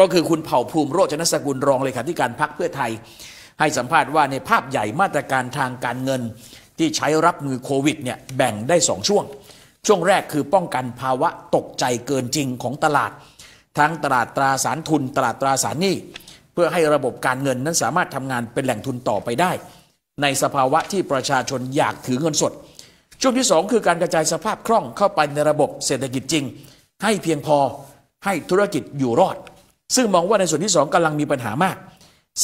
ก็คือคุณเผ่าภูมิโรจนสกุลรองเลขาธิการพรรคเพื่อไทย ให้สัมภาษณ์ว่าในภาพใหญ่มาตรการทางการเงิน ที่ใช้รับมือโควิดเนี่ยแบ่งได้ 2 ช่วง ช่วงแรกคือป้องกันภาวะตกใจเกินจริงของตลาด ทั้งตลาดตราสารทุนตลาดตราสารหนี้ เพื่อให้ระบบการเงินนั้นสามารถทำงานเป็นแหล่งทุนต่อไปได้ ในสภาวะที่ประชาชนอยากถือเงินสด ช่วงที่ 2 คือการกระจายสภาพคล่องเข้าไปในระบบเศรษฐกิจจริง ให้เพียงพอให้ธุรกิจอยู่รอดซึ่งมองว่าในส่วนที่2กำลังมีปัญหามาก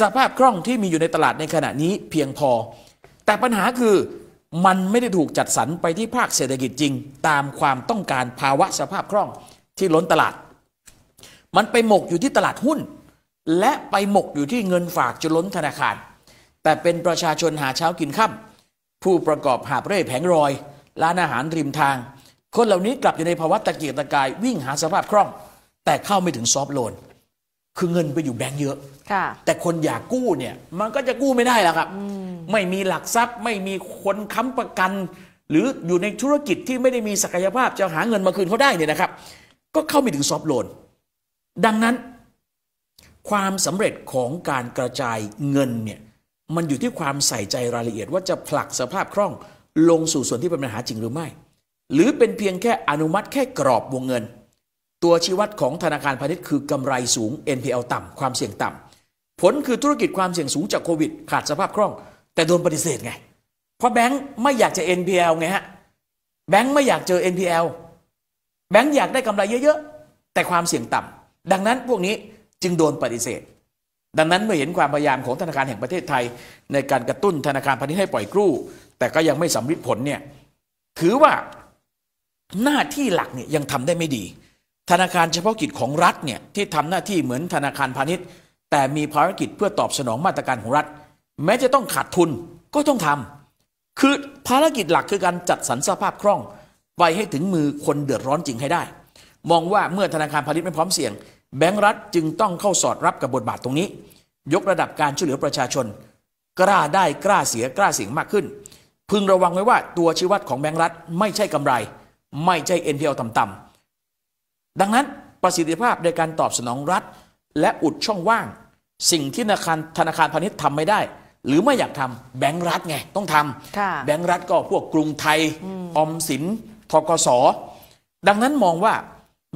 สภาพคล่องที่มีอยู่ในตลาดในขณะนี้เพียงพอ แต่ปัญหาคือมันไม่ได้ถูกจัดสรรไปที่ภาคเศรษฐกิจจริง ตามความต้องการภาวะสภาพคล่องที่ล้นตลาด มันไปหมกอยู่ที่ตลาดหุ้น และไปหมกอยู่ที่เงินฝากจนล้นธนาคาร แต่เป็นประชาชนหาเช้ากินค่ำผู้ประกอบหาเร่แผงรอยร้านอาหารริมทาง คนเหล่านี้กลับอยู่ในภาวะตะเกียกตะกายวิ่งหาสภาพคล่อง แต่เข้าไม่ถึงซอฟโลนคือเงินไปอยู่แบงก์เยอะ แต่คนอยากกู้เนี่ยมันก็จะกู้ไม่ได้แล้วครับ ไม่มีหลักทรัพย์ไม่มีคนค้ำประกัน หรืออยู่ในธุรกิจที่ไม่ได้มีศักยภาพ จะหาเงินมาคืนเขาได้เนี่ยนะครับก็เข้าไม่ถึงซอฟโลนดังนั้นความสำเร็จของการกระจายเงินเนี่ยมันอยู่ที่ความใส่ใจรายละเอียด ว่าจะผลักสภาพคล่องลงสู่ส่วนที่เป็นปัญหาจริงหรือไม่ หรือเป็นเพียงแค่อนุมัติ แค่กรอบวงเงินตัวชี้วัดของธนาคารพาณิชย์คือกำไรสูง NPL ต่ำความเสี่ยงต่ำผลคือธุรกิจความเสี่ยงสูงจากโควิด ขาดสภาพคล่อง แต่โดนปฏิเสธไง เพราะแบงค์ไม่อยากจะ NPL ไงฮะแบงค์ไม่อยากเจอ NPL แบงค์อยากได้กำไรเยอะๆแต่ความเสี่ยงต่ำดังนั้นพวกนี้จึงโดนปฏิเสธ ดังนั้นเมื่อเห็นความพยายามของธนาคารแห่งประเทศไทย ในการกระตุ้นธนาคารพาณิชย์ให้ปล่อยกู้แต่ก็ยังไม่สำเร็จผลเนี่ยถือว่าหน้าที่หลักเนี่ยยังทำได้ไม่ดีธนาคารเฉพาะกิจของรัฐเนี่ยที่ทำหน้าที่เหมือนธนาคารพาณิชย์ แต่มีภารกิจเพื่อตอบสนองมาตรการของรัฐ แม้จะต้องขาดทุนก็ต้องทำ คือภารกิจหลักคือการจัดสรรสภาพคล่อง ไปให้ถึงมือคนเดือดร้อนจริงให้ได้ มองว่าเมื่อธนาคารพาณิชย์ไม่พร้อมเสี่ยงแบงก์รัฐจึงต้องเข้าสอดรับกับบทบาทตรงนี้ ยกระดับการช่วยเหลือประชาชน กล้าได้กล้าเสียกล้าเสี่ยงมากขึ้น พึงระวังไว้ว่าตัวชี้วัดของแบงก์รัฐ ไม่ใช่กำไร ไม่ใช่ NPL ต่ำๆดังนั้นประสิทธิภาพในการตอบสนองรัฐและอุดช่องว่าง สิ่งที่ธนาคารธนาคารพาณิชย์ทำไม่ได้ หรือไม่อยากทำแบงก์รัฐไงต้องทำแบงก์รัฐก็พวกกรุงไทยออมสินทกสดังนั้นมองว่า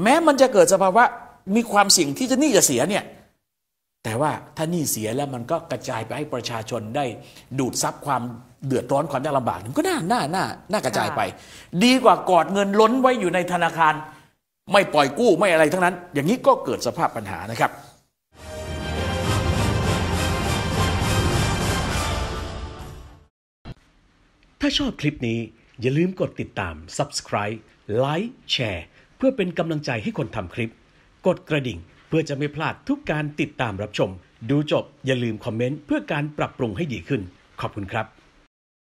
แม้มันจะเกิดสภาวะมีความเสี่ยงที่จะหนี้จะเสียเนี่ยแต่ว่าถ้าหนี้เสียแล้วมันก็กระจายไปให้ประชาชนได้ดูดซับความเดือดร้อนความยากลำบากมันก็น่าน่าน่าน่ากระจายไป ดีกว่ากอดเงินล้นไว้อยู่ในธนาคารไม่ปล่อยกู้ไม่อะไรทั้งนั้น อย่างนี้ก็เกิดสภาพปัญหานะครับ ถ้าชอบคลิปนี้อย่าลืมกดติดตาม subscribe ไลค์แชร์เพื่อเป็นกำลังใจให้คนทำคลิป กดกระดิ่งเพื่อจะไม่พลาดทุกการติดตามรับชม ดูจบอย่าลืมคอมเมนต์เพื่อการปรับปรุงให้ดีขึ้น ขอบคุณครับ